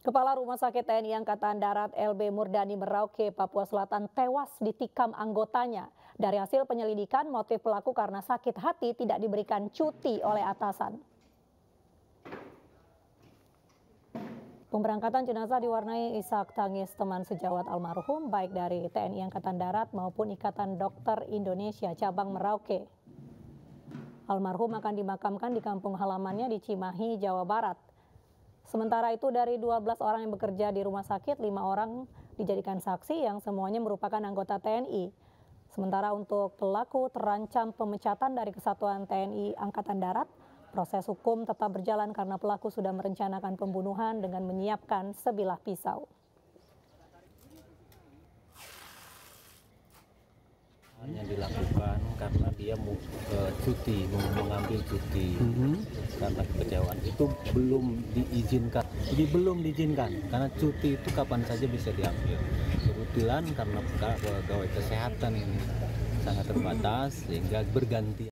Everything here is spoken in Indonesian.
Kepala Rumah Sakit TNI Angkatan Darat LB Murdani Merauke, Papua Selatan tewas ditikam anggotanya. Dari hasil penyelidikan, motif pelaku karena sakit hati tidak diberikan cuti oleh atasan. Pemberangkatan jenazah diwarnai isak tangis teman sejawat almarhum baik dari TNI Angkatan Darat maupun Ikatan Dokter Indonesia Cabang Merauke. Almarhum akan dimakamkan di kampung halamannya di Cimahi, Jawa Barat. Sementara itu dari 12 orang yang bekerja di rumah sakit, 5 orang dijadikan saksi yang semuanya merupakan anggota TNI. Sementara untuk pelaku terancam pemecatan dari Kesatuan TNI Angkatan Darat, proses hukum tetap berjalan karena pelaku sudah merencanakan pembunuhan dengan menyiapkan sebilah pisau. Hanya dilakukan karena dia eh, cuti, mengambil cuti. Mm -hmm karena kekecewaan itu belum diizinkan jadi belum diizinkan karena cuti itu kapan saja bisa diambil kebetulan karena pegawai kesehatan ini sangat terbatas sehingga berganti